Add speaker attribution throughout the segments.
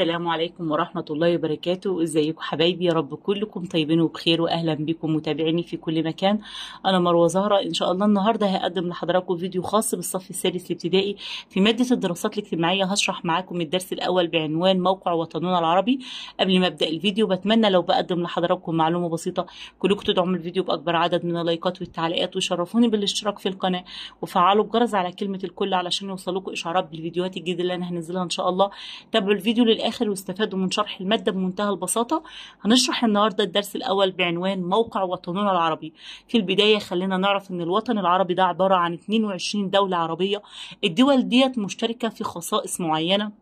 Speaker 1: السلام عليكم ورحمة الله وبركاته ازيكم حبايبي يا رب كلكم طيبين وبخير واهلا بكم متابعيني في كل مكان انا مروة زهرة ان شاء الله النهاردة هقدم لحضراتكم فيديو خاص بالصف السادس الابتدائي في مادة الدراسات الاجتماعية هشرح معاكم الدرس الاول بعنوان موقع وطننا العربي قبل ما ابدأ الفيديو بتمنى لو بقدم لحضراتكم معلومة بسيطة كلكم تدعموا الفيديو باكبر عدد من اللايكات والتعليقات وشرفوني بالاشتراك في القناة وفعلوا الجرس على كلمة الكل علشان يوصلوكم اشعارات بالفيديوهات الجديدة اللي انا هنزلها ان شاء الله تابعوا الفيديو للآخر الآخر واستفادوا من شرح المادة بمنتهى البساطة هنشرح النهاردة الدرس الأول بعنوان موقع وطننا العربي في البداية خلينا نعرف أن الوطن العربي ده عبارة عن 22 دولة عربية الدول ديت مشتركة في خصائص معينة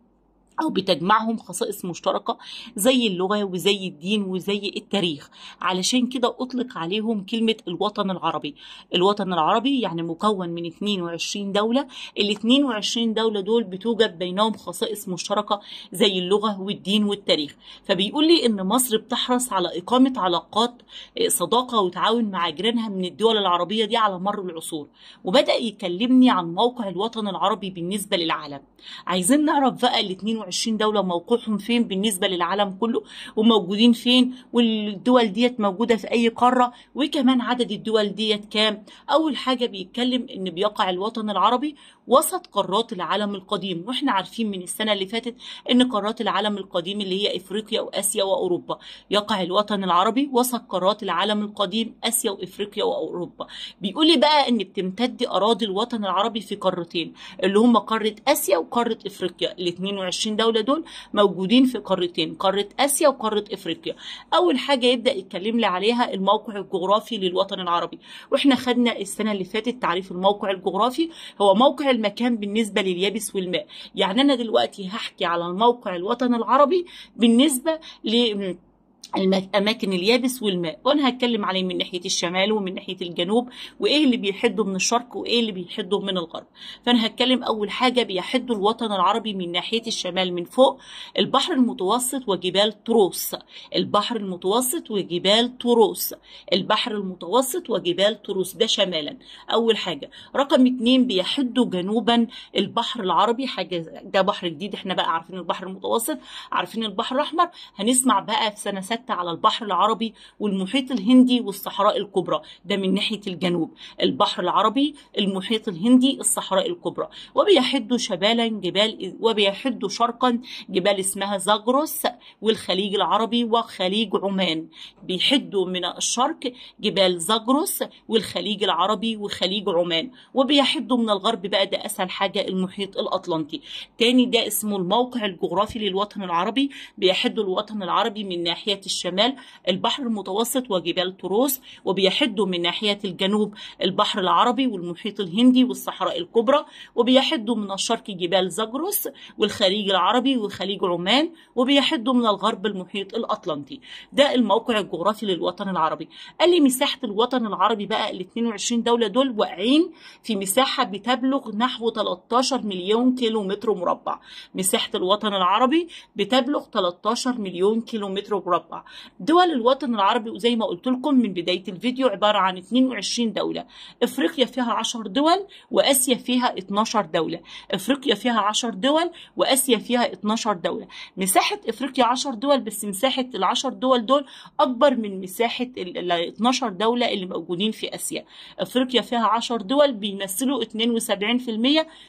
Speaker 1: أو بتجمعهم خصائص مشتركة زي اللغة وزي الدين وزي التاريخ علشان كده أطلق عليهم كلمة الوطن العربي الوطن العربي يعني مكون من 22 دولة ال 22 دولة دول بتوجد بينهم خصائص مشتركة زي اللغة والدين والتاريخ فبيقول لي إن مصر بتحرص على إقامة علاقات آه، صداقة وتعاون مع جيرانها من الدول العربية دي على مر العصور وبدأ يكلمني عن موقع الوطن العربي بالنسبة للعالم عايزين نعرف بقى ال 22 وعشرين دوله وموقعهم فين بالنسبه للعالم كله وموجودين فين والدول ديت موجوده في اي قاره وكمان عدد الدول ديت كام اول حاجه بيتكلم ان بيقع الوطن العربي وسط قارات العالم القديم واحنا عارفين من السنة اللي فاتت ان قارات العالم القديم اللي هي افريقيا واسيا واوروبا يقع الوطن العربي وسط قارات العالم القديم اسيا وافريقيا واوروبا بيقول لي بقى ان بتمتد اراضي الوطن العربي في قارتين اللي هم قارة اسيا وقارة افريقيا ال 22 دولة دول موجودين في قارتين قارة اسيا وقارة افريقيا اول حاجة يبدأ يتكلم لي عليها الموقع الجغرافي للوطن العربي واحنا خدنا السنة اللي فاتت تعريف الموقع الجغرافي هو موقع المكان بالنسبه لليابس والماء يعني انا دلوقتي هحكي على الموقع الوطن العربي بالنسبه ل الاماكن اليابس والماء وانا هتكلم عليه من ناحيه الشمال ومن ناحيه الجنوب وايه اللي بيحده من الشرق وايه اللي بيحده من الغرب فانا هتكلم اول حاجه بيحده الوطن العربي من ناحيه الشمال من فوق البحر المتوسط وجبال تروس البحر المتوسط وجبال تروس البحر المتوسط وجبال تروس ده شمالا اول حاجه رقم اتنين بيحده جنوبا البحر العربي حاجه ده بحر جديد احنا بقى عارفين البحر المتوسط عارفين البحر الاحمر هنسمع بقى في سنه حتى على البحر العربي والمحيط الهندي والصحراء الكبرى ده من ناحية الجنوب البحر العربي المحيط الهندي الصحراء الكبرى وبيحد شمالا جبال وبيحد شرقا جبال اسمها زاجروس والخليج العربي وخليج عمان بيحدوا من الشرق جبال زاجروس والخليج العربي وخليج عمان وبيحدوا من الغرب بقى ده أسهل حاجة المحيط الأطلنطي تاني ده اسمه الموقع الجغرافي للوطن العربي بيحد الوطن العربي من ناحية ناحية الشمال البحر المتوسط وجبال طروس وبيحدوا من ناحية الجنوب البحر العربي والمحيط الهندي والصحراء الكبرى وبيحدوا من الشرق جبال زاجروس والخليج العربي وخليج عمان وبيحدوا من الغرب المحيط الأطلنطي ده الموقع الجغرافي للوطن العربي قال لي مساحة الوطن العربي بقى ال 22 دولة دول واقعين في مساحة بتبلغ نحو 13 مليون كيلو متر مربع مساحة الوطن العربي بتبلغ 13 مليون كيلو متر مربع المتوقع دول الوطن العربي وزي ما قلت لكم من بداية الفيديو عبارة عن 22 دولة افريقيا فيها 10 دول واسيا فيها 12 دولة افريقيا فيها 10 دول واسيا فيها 12 دولة مساحة افريقيا 10 دول بس مساحة ال 10 دول دول اكبر من مساحة ال 12 دولة اللي موجودين في اسيا افريقيا فيها 10 دول بيمثلوا 72%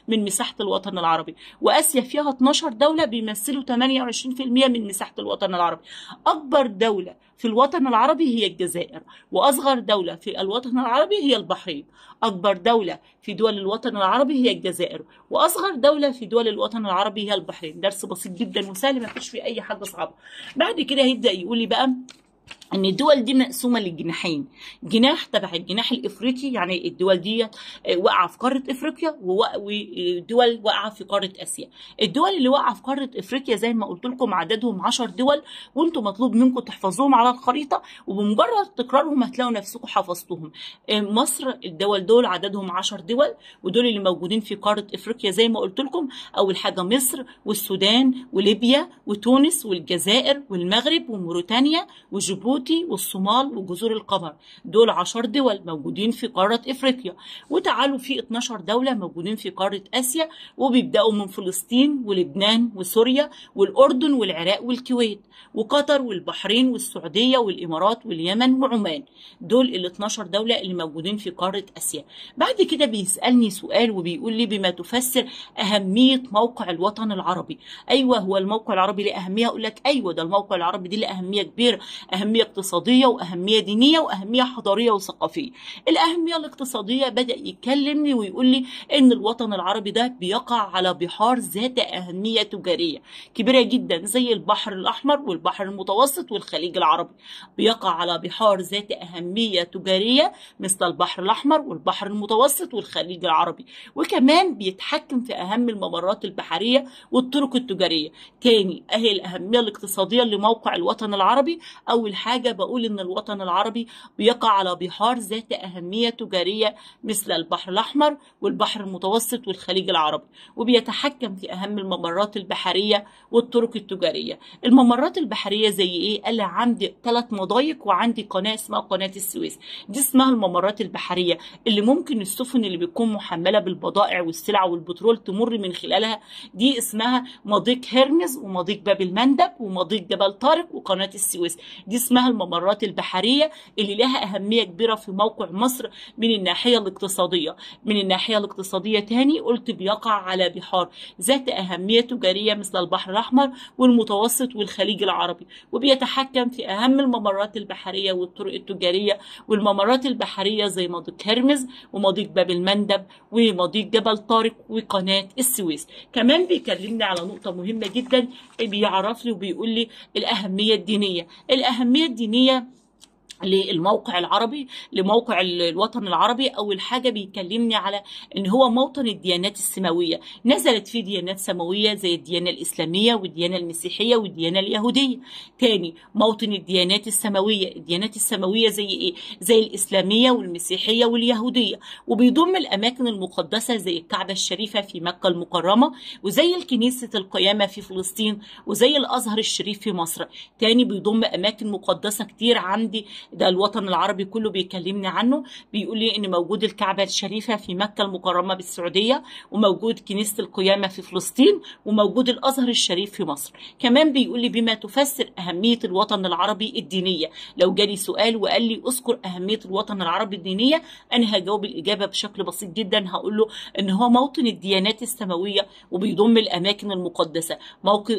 Speaker 1: من مساحة الوطن العربي واسيا فيها 12 دولة بيمثلوا 28% من مساحة الوطن العربي أكبر أكبر دولة في الوطن العربي هي الجزائر وأصغر دولة في الوطن العربي هي البحرين أكبر دولة في دول الوطن العربي هي الجزائر وأصغر دولة في دول الوطن العربي هي البحرين درس بسيط جدا وسهل ما فيش فيه أي حاجة صعبة بعد كده هيبدأ يقول لي بقى ان الدول دي مقسومه لجناحين جناح تبع الجناح الافريقي يعني الدول دي آه، واقعه في قاره افريقيا ودول واقعه في قاره اسيا الدول اللي واقعه في قاره افريقيا زي ما قلت لكم عددهم 10 دول وانتم مطلوب منكم تحفظوهم على الخريطه وبمجرد تكرارهم هتلاقوا نفسكم حفظتوهم آه، مصر الدول دول عددهم 10 دول ودول اللي موجودين في قاره افريقيا زي ما قلت لكم اول حاجه مصر والسودان وليبيا وتونس والجزائر والمغرب وموريتانيا وجيبوتي جيبوتي والصومال وجزر القمر دول 10 دول موجودين في قارة إفريقيا وتعالوا في 12 دولة موجودين في قارة آسيا وبيبدأوا من فلسطين ولبنان وسوريا والأردن والعراق والكويت وقطر والبحرين والسعودية والإمارات واليمن وعمان دول ال 12 دولة اللي موجودين في قارة آسيا بعد كده بيسألني سؤال وبيقول لي بما تفسر أهمية موقع الوطن العربي أيوة هو الموقع العربي ليه أهمية أقول لك أيوة ده الموقع العربي دي له أهمية كبيرة أهمية أهمية اقتصادية وأهمية دينية وأهمية حضارية وثقافية الأهمية الاقتصادية بدأ يكلمني ويقول لي إن الوطن العربي ده بيقع على بحار ذات أهمية تجارية كبيرة جدا زي البحر الأحمر والبحر المتوسط والخليج العربي بيقع على بحار ذات أهمية تجارية مثل البحر الأحمر والبحر المتوسط والخليج العربي وكمان بيتحكم في أهم الممرات البحرية والطرق التجارية تاني أهي الأهمية الاقتصادية لموقع الوطن العربي أو حاجة بقول إن الوطن العربي بيقع على بحار ذات أهمية تجارية مثل البحر الأحمر والبحر المتوسط والخليج العربي وبيتحكم في أهم الممرات البحرية والطرق التجارية الممرات البحرية زي إيه؟ قال عندي ثلاث مضايق وعندي قناة اسمها قناة السويس دي اسمها الممرات البحرية اللي ممكن السفن اللي بتكون محملة بالبضائع والسلع والبترول تمر من خلالها دي اسمها مضيق هرمز ومضيق باب المندب ومضيق جبل طارق وقناة السويس دي اسمها الممرات البحرية اللي لها أهمية كبيرة في موقع مصر من الناحية الاقتصادية من الناحية الاقتصادية تاني قلت بيقع على بحار ذات أهمية تجارية مثل البحر الأحمر والمتوسط والخليج العربي وبيتحكم في أهم الممرات البحرية والطرق التجارية والممرات البحرية زي مضيق هرمز ومضيق باب المندب ومضيق جبل طارق وقناة السويس كمان بيكلمني على نقطة مهمة جدا بيعرف لي وبيقول لي الأهمية الدينية الأهمية اهميه الدينية للموقع العربي لموقع الوطن العربي اول حاجه بيكلمني على ان هو موطن الديانات السماويه نزلت فيه ديانات سماويه زي الديانه الاسلاميه والديانه المسيحيه والديانه اليهوديه تاني موطن الديانات السماويه الديانات السماويه زي ايه زي الاسلاميه والمسيحيه واليهوديه وبيضم الاماكن المقدسه زي الكعبه الشريفه في مكه المكرمه وزي الكنيسه القيامه في فلسطين وزي الازهر الشريف في مصر تاني بيضم اماكن مقدسه كتير عندي ده الوطن العربي كله بيكلمني عنه بيقول لي ان موجود الكعبه الشريفه في مكه المكرمه بالسعوديه وموجود كنيسه القيامه في فلسطين وموجود الازهر الشريف في مصر كمان بيقول لي بما تفسر اهميه الوطن العربي الدينيه لو جالي سؤال وقال لي اذكر اهميه الوطن العربي الدينيه انا هجاوب الاجابه بشكل بسيط جدا هقول له ان هو موطن الديانات السماويه وبيضم الاماكن المقدسه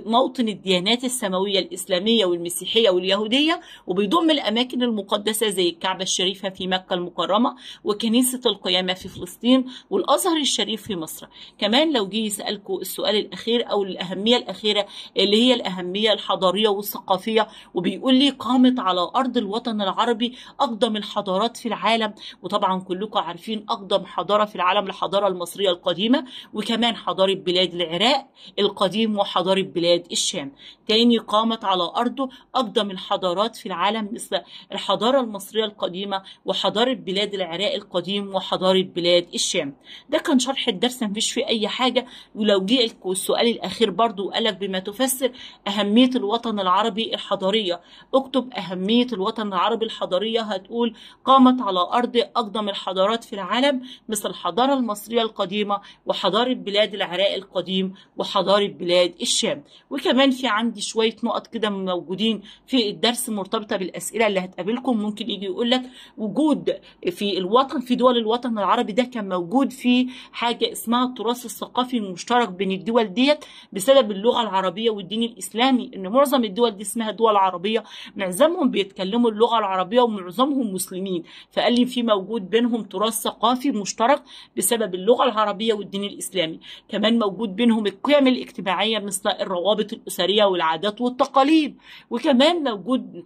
Speaker 1: موطن الديانات السماويه الاسلاميه والمسيحيه واليهوديه وبيضم الاماكن الم مقدسة زي الكعبة الشريفة في مكة المكرمة وكنيسة القيامة في فلسطين والأزهر الشريف في مصر كمان لو جه يسألكوا السؤال الأخير أو الأهمية الأخيرة اللي هي الأهمية الحضارية والثقافية وبيقول لي قامت على أرض الوطن العربي أقدم الحضارات في العالم وطبعا كلكم عارفين أقدم حضارة في العالم الحضارة المصرية القديمة وكمان حضارة بلاد العراق القديم وحضارة بلاد الشام تاني قامت على أرضه أقدم الحضارات في العالم مثل الحضارة الحضارة المصرية القديمة وحضارة بلاد العراق القديم وحضارة بلاد الشام ده كان شرح الدرس مفيش فيه أي حاجة ولو جه السؤال الأخير برضو وقالك بما تفسر أهمية الوطن العربي الحضارية اكتب أهمية الوطن العربي الحضارية هتقول قامت على أرض أقدم الحضارات في العالم مثل الحضارة المصرية القديمة وحضارة بلاد العراق القديم وحضارة بلاد الشام وكمان في عندي شوية نقط كده موجودين في الدرس مرتبطة بالأسئلة اللي هتقابلكم لكم ممكن يجي يقول لك وجود في الوطن في دول الوطن العربي ده كان موجود في حاجه اسمها التراث الثقافي المشترك بين الدول ديت بسبب اللغه العربيه والدين الاسلامي ان معظم الدول دي اسمها دول عربيه معظمهم بيتكلموا اللغه العربيه ومعظمهم مسلمين فقال لي في موجود بينهم تراث ثقافي مشترك بسبب اللغه العربيه والدين الاسلامي كمان موجود بينهم القيم الاجتماعيه مثل الروابط الاسريه والعادات والتقاليد وكمان موجود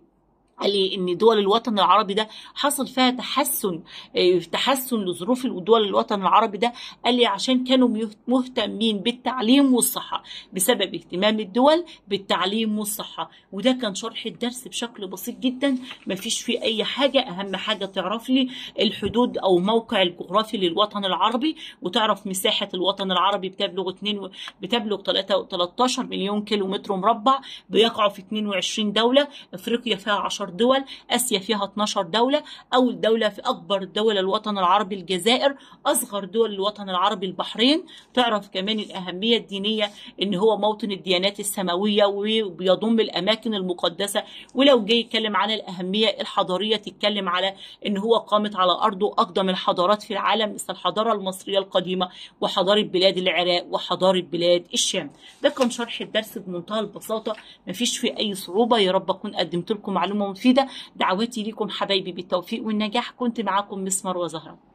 Speaker 1: قال ان دول الوطن العربي ده حصل فيها تحسن آه، تحسن لظروف دول الوطن العربي ده قال لي عشان كانوا مهتمين بالتعليم والصحه بسبب اهتمام الدول بالتعليم والصحه وده كان شرح الدرس بشكل بسيط جدا مفيش فيه اي حاجه اهم حاجه تعرف لي الحدود او موقع الجغرافي للوطن العربي وتعرف مساحه الوطن العربي بتبلغ 2 بتبلغ 13 مليون كيلو متر مربع بيقعوا في 22 دوله افريقيا فيها 10 12 دول آسيا فيها 12 دولة أول دولة في أكبر دول الوطن العربي الجزائر أصغر دول الوطن العربي البحرين تعرف كمان الأهمية الدينية إن هو موطن الديانات السماوية وبيضم الأماكن المقدسة ولو جه يتكلم على الأهمية الحضارية تتكلم على إن هو قامت على أرضه أقدم الحضارات في العالم مثل الحضارة المصرية القديمة وحضارة بلاد العراق وحضارة بلاد الشام ده كان شرح الدرس بمنتهى البساطة مفيش فيه أي صعوبة يا رب أكون قدمت لكم معلومة مفيدة دعوتي لكم حبايبي بالتوفيق والنجاح كنت معاكم مسمار وزهرة